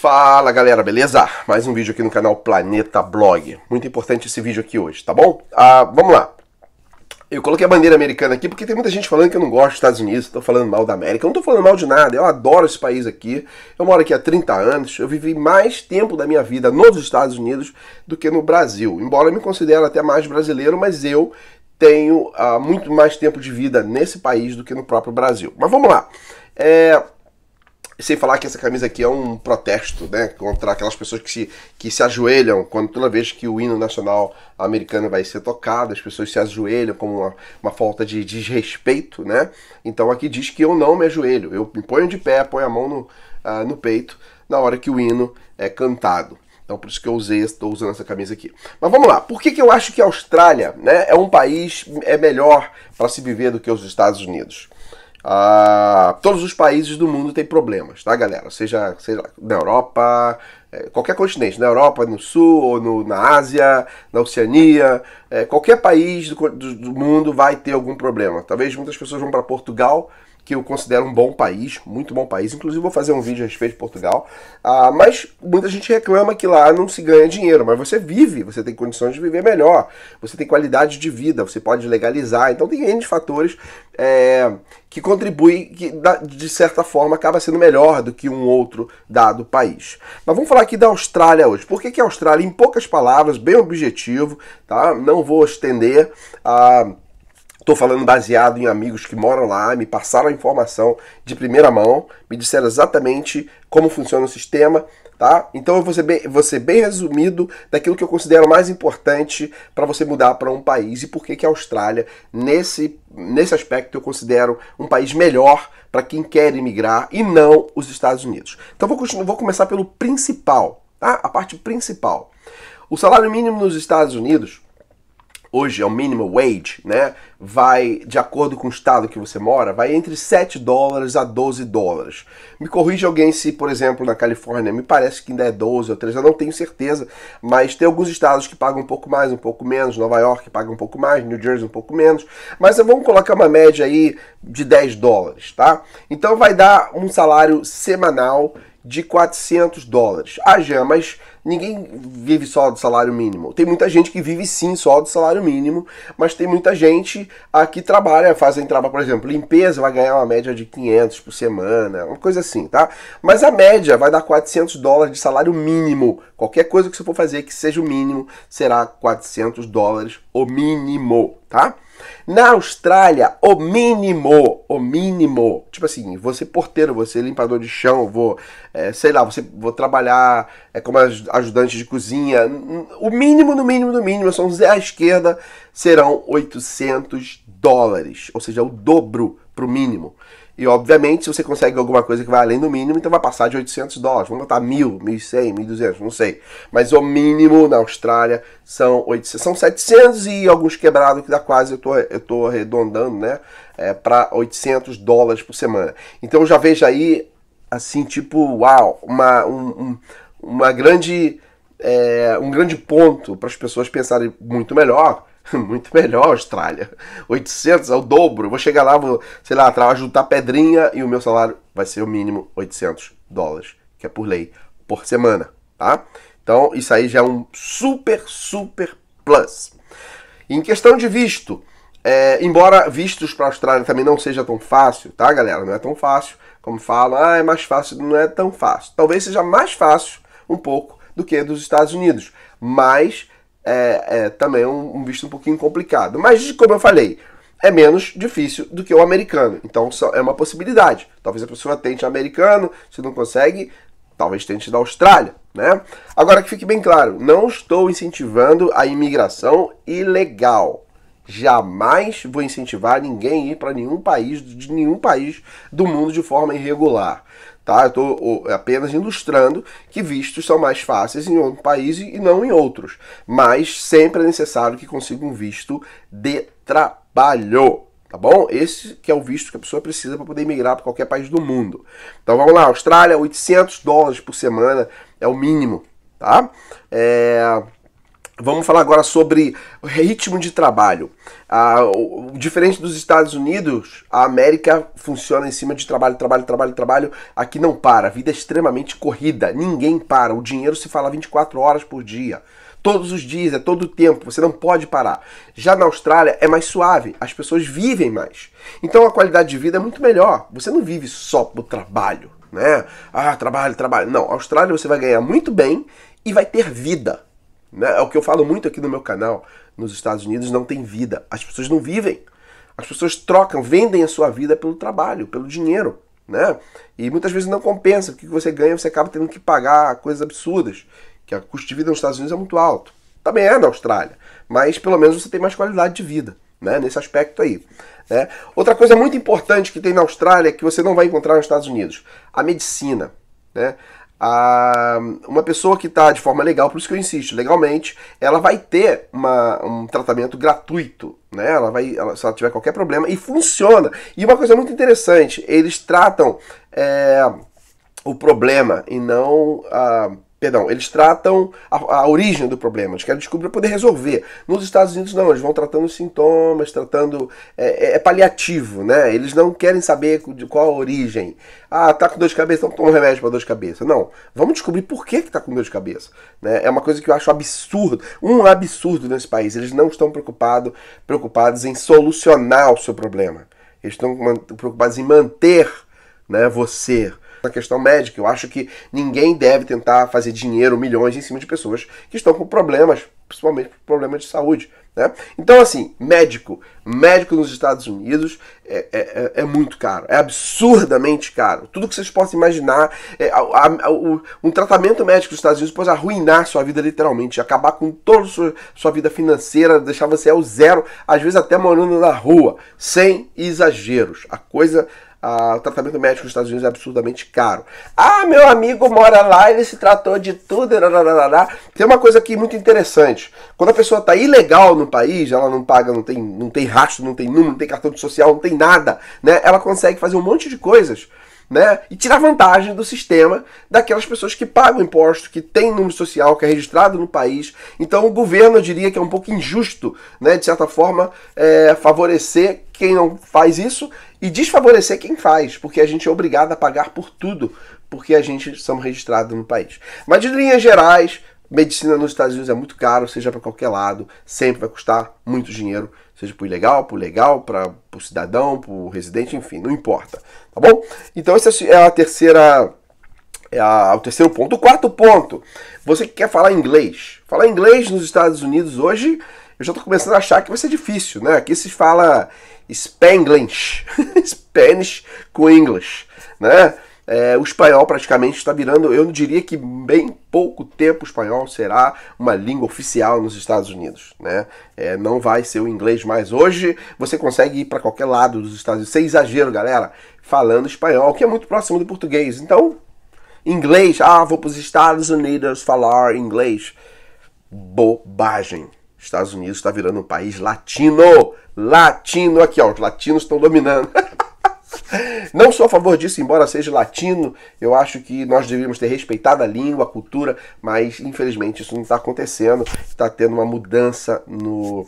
Fala galera, beleza? Mais um vídeo aqui no canal Planeta Blog. Muito importante esse vídeo aqui hoje, tá bom? Ah, vamos lá. Eu coloquei a bandeira americana aqui porque tem muita gente falando que eu não gosto dos Estados Unidos, estou falando mal da América. Eu não estou falando mal de nada, eu adoro esse país aqui. Eu moro aqui há 30 anos, eu vivi mais tempo da minha vida nos Estados Unidos do que no Brasil. Embora eu me considere até mais brasileiro, mas eu tenho ah, muito mais tempo de vida nesse país do que no próprio Brasil. Mas vamos lá. É, sem falar que essa camisa aqui é um protesto, né? Contra aquelas pessoas que se, que se ajoelham quando toda vez que o hino nacional americano vai ser tocado, as pessoas se ajoelham como uma, uma falta de desrespeito, né? Então aqui diz que eu não me ajoelho, eu me ponho de pé, ponho a mão no, uh, no peito na hora que o hino é cantado. Então por isso que eu usei, estou usando essa camisa aqui. Mas vamos lá, por que, que eu acho que a Austrália né, é um país é melhor para se viver do que os Estados Unidos? Ah, todos os países do mundo têm problemas, tá, galera? Seja, seja na Europa, eh, qualquer continente, na Europa, no Sul, ou no, na Ásia, na Oceania, é, qualquer país do, do, do, mundo vai ter algum problema. Talvez muitas pessoas vão para Portugal que eu considero um bom país, muito bom país. Inclusive, vou fazer um vídeo a respeito de Portugal. Ah, mas muita gente reclama que lá não se ganha dinheiro, mas você vive, você tem condições de viver melhor, você tem qualidade de vida, você pode legalizar. Então, tem N fatores é, que contribuem, que de certa forma acaba sendo melhor do que um outro dado país. Mas vamos falar aqui da Austrália hoje. Por que, que a Austrália, em poucas palavras, bem objetivo, tá? não vou estender. Ah, Estou falando baseado em amigos que moram lá, me passaram a informação de primeira mão, me disseram exatamente como funciona o sistema, tá? Então eu vou ser bem, vou ser bem resumido daquilo que eu considero mais importante para você mudar para um país e por que a Austrália, nesse, nesse aspecto, eu considero um país melhor para quem quer emigrar e não os Estados Unidos. Então vou, vou começar pelo principal, tá? A parte principal. O salário mínimo nos Estados Unidos hoje é o minimum wage, né? Vai, de acordo com o estado que você mora, vai entre 7 dólares a 12 dólares. Me corrija alguém se, por exemplo, na Califórnia, me parece que ainda é 12 ou 13, eu não tenho certeza, mas tem alguns estados que pagam um pouco mais, um pouco menos, Nova York paga um pouco mais, New Jersey um pouco menos, mas vamos colocar uma média aí de 10 dólares, tá? Então vai dar um salário semanal de 400 dólares. Ah, já, mas Ninguém vive só do salário mínimo. Tem muita gente que vive sim só do salário mínimo, mas tem muita gente a que trabalha, fazem trabalho, por exemplo, limpeza vai ganhar uma média de 500 por semana, uma coisa assim, tá? Mas a média vai dar 400 dólares de salário mínimo. Qualquer coisa que você for fazer que seja o mínimo será 400 dólares o mínimo, tá? Na Austrália, o mínimo, o mínimo, tipo assim, você porteiro, você limpador de chão, vou, é, sei lá, você vou trabalhar é, como as, ajudante de cozinha. O mínimo, no mínimo, no mínimo, são Zé à esquerda, serão 800 dólares. Ou seja, o dobro para o mínimo. E, obviamente, se você consegue alguma coisa que vai além do mínimo, então vai passar de 800 dólares. Vamos botar 1.000, 1.100, 1.200, não sei. Mas o mínimo na Austrália são, 800, são 700 e alguns quebrados, que dá quase, eu tô, eu tô arredondando, né? É, para 800 dólares por semana. Então, já vejo aí, assim, tipo, uau, uma, um, um uma grande, é, um grande ponto para as pessoas pensarem muito melhor. Muito melhor, Austrália. 800 é o dobro. Vou chegar lá, vou, sei lá, juntar pedrinha e o meu salário vai ser o mínimo 800 dólares, que é por lei, por semana, tá? Então, isso aí já é um super, super plus. Em questão de visto, é, embora vistos para a Austrália também não seja tão fácil, tá, galera? Não é tão fácil. Como falam, ah, é mais fácil, não é tão fácil. Talvez seja mais fácil um pouco do que é dos Estados Unidos, mas é, é também é um, um, visto um pouquinho complicado. Mas, como eu falei, é menos difícil do que o americano, então é uma possibilidade. Talvez a pessoa tente americano, se não consegue, talvez tente da Austrália, né? Agora que fique bem claro, não estou incentivando a imigração ilegal. Jamais vou incentivar ninguém a ir para nenhum país, de nenhum país do mundo de forma irregular. Tá? Eu estou é apenas ilustrando que vistos são mais fáceis em um país e não em outros. Mas sempre é necessário que consiga um visto de trabalho. Tá bom? Esse que é o visto que a pessoa precisa para poder migrar para qualquer país do mundo. Então vamos lá, Austrália, 800 dólares por semana é o mínimo, tá? É... Vamos falar agora sobre ritmo de trabalho. Ah, diferente dos Estados Unidos, a América funciona em cima de trabalho, trabalho, trabalho, trabalho. Aqui não para, a vida é extremamente corrida, ninguém para. O dinheiro se fala 24 horas por dia. Todos os dias, é todo o tempo, você não pode parar. Já na Austrália é mais suave, as pessoas vivem mais. Então a qualidade de vida é muito melhor. Você não vive só pro trabalho, né? Ah, trabalho, trabalho. Não, a Austrália você vai ganhar muito bem e vai ter vida né? É o que eu falo muito aqui no meu canal. Nos Estados Unidos não tem vida. As pessoas não vivem. As pessoas trocam, vendem a sua vida pelo trabalho, pelo dinheiro. Né? E muitas vezes não compensa. O que você ganha, você acaba tendo que pagar coisas absurdas. Que o custo de vida nos Estados Unidos é muito alto. Também é na Austrália. Mas pelo menos você tem mais qualidade de vida. Né? Nesse aspecto aí. Né? Outra coisa muito importante que tem na Austrália é que você não vai encontrar nos Estados Unidos: a medicina. Né? a uma pessoa que está de forma legal, por isso que eu insisto, legalmente, ela vai ter uma, um tratamento gratuito, né? Ela vai, ela, se ela tiver qualquer problema, e funciona. E uma coisa muito interessante, eles tratam é, o problema e não a ah, Perdão, eles tratam a, a origem do problema, eles querem descobrir para poder resolver. Nos Estados Unidos, não, eles vão tratando sintomas, tratando. É, é, é paliativo, né? Eles não querem saber de qual a origem. Ah, tá com dor de cabeça, então toma um remédio para dor de cabeça. Não, vamos descobrir por que, que tá com dor de cabeça. Né? É uma coisa que eu acho absurdo, um absurdo nesse país. Eles não estão preocupado, preocupados em solucionar o seu problema. Eles estão preocupados em manter né, você na questão médica. Eu acho que ninguém deve tentar fazer dinheiro, milhões, em cima de pessoas que estão com problemas, principalmente problemas de saúde. Né? Então, assim, médico. Médico nos Estados Unidos é, é, é, é muito caro, é absurdamente caro. Tudo que vocês possam imaginar, é, a, a, o, um tratamento médico nos Estados Unidos pode arruinar sua vida literalmente, acabar com toda sua, sua vida financeira, deixar você ao zero, às vezes até morando na rua, sem exageros. A coisa ah, o tratamento médico nos Estados Unidos é absurdamente caro. Ah, meu amigo mora lá, ele se tratou de tudo. Tem uma coisa aqui muito interessante. Quando a pessoa está ilegal no país, ela não paga, não tem, não tem rastro, não tem número, não tem cartão social, não tem nada. Né? Ela consegue fazer um monte de coisas né? E tirar vantagem do sistema daquelas pessoas que pagam imposto, que tem número social, que é registrado no país. Então o governo eu diria que é um pouco injusto, né? De certa forma, é, favorecer quem não faz isso e desfavorecer quem faz, porque a gente é obrigado a pagar por tudo, porque a gente somos registrados no país. Mas de linhas gerais, medicina nos Estados Unidos é muito caro, seja para qualquer lado, sempre vai custar muito dinheiro, seja para o ilegal, para o legal, para o cidadão, para o residente, enfim, não importa, tá bom? Então essa é, é a terceira é a, o terceiro ponto. O quarto ponto, você que quer falar inglês. Falar inglês nos Estados Unidos hoje eu já estou começando a achar que vai ser difícil, né? Aqui se fala Spanglish, Spanish com English, né? É, o espanhol praticamente está virando, eu diria que bem pouco tempo o espanhol será uma língua oficial nos Estados Unidos. Né? É, não vai ser o inglês mais. Hoje você consegue ir para qualquer lado dos Estados Unidos, sem exagero, galera, falando espanhol, que é muito próximo do português. Então, inglês, ah, vou para os Estados Unidos falar inglês. Bobagem. Estados Unidos está virando um país latino. Latino aqui, ó, os latinos estão dominando. Não sou a favor disso, embora seja latino, eu acho que nós deveríamos ter respeitado a língua, a cultura, mas infelizmente isso não está acontecendo. Está tendo uma mudança no,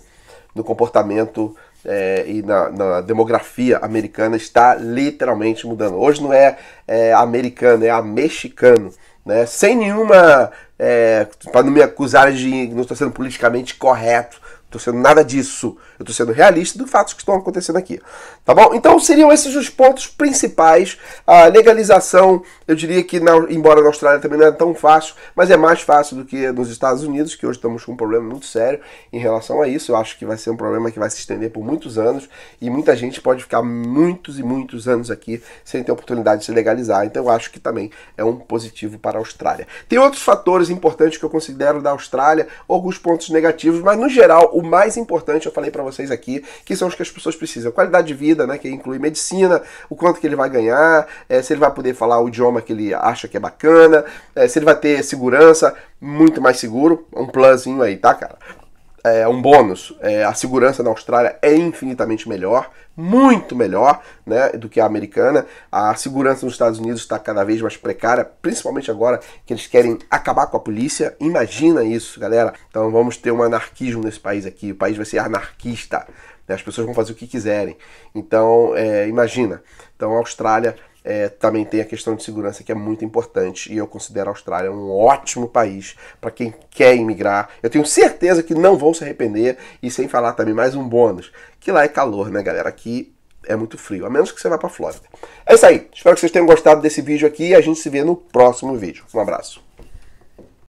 no comportamento é, e na, na, demografia americana está literalmente mudando. Hoje não é, é americano, é a mexicano. Né? Sem nenhuma. É, para não me acusar de não estar sendo politicamente correto estou sendo nada disso. Eu estou sendo realista dos fatos que estão acontecendo aqui. Tá bom? Então seriam esses os pontos principais. A legalização, eu diria que, na, embora na Austrália também não é tão fácil, mas é mais fácil do que nos Estados Unidos, que hoje estamos com um problema muito sério em relação a isso. Eu acho que vai ser um problema que vai se estender por muitos anos e muita gente pode ficar muitos e muitos anos aqui sem ter oportunidade de se legalizar. Então eu acho que também é um positivo para a Austrália. Tem outros fatores importantes que eu considero da Austrália, alguns pontos negativos, mas no geral o mais importante eu falei para vocês aqui, que são os que as pessoas precisam. Qualidade de vida, né, que inclui medicina, o quanto que ele vai ganhar, é, se ele vai poder falar o idioma que ele acha que é bacana, é, se ele vai ter segurança, muito mais seguro, um planzinho aí, tá, cara? é um bônus. É, a segurança na Austrália é infinitamente melhor, muito melhor né, do que a americana. A segurança nos Estados Unidos está cada vez mais precária, principalmente agora que eles querem acabar com a polícia. Imagina isso, galera. Então vamos ter um anarquismo nesse país aqui. O país vai ser anarquista. Né? As pessoas vão fazer o que quiserem. Então, é, imagina. Então, a Austrália é, também tem a questão de segurança que é muito importante e eu considero a Austrália um ótimo país para quem quer imigrar. Eu tenho certeza que não vão se arrepender e sem falar também mais um bônus, que lá é calor, né, galera? Aqui é muito frio, a menos que você vá para Flórida. É isso aí. Espero que vocês tenham gostado desse vídeo aqui e a gente se vê no próximo vídeo. Um abraço.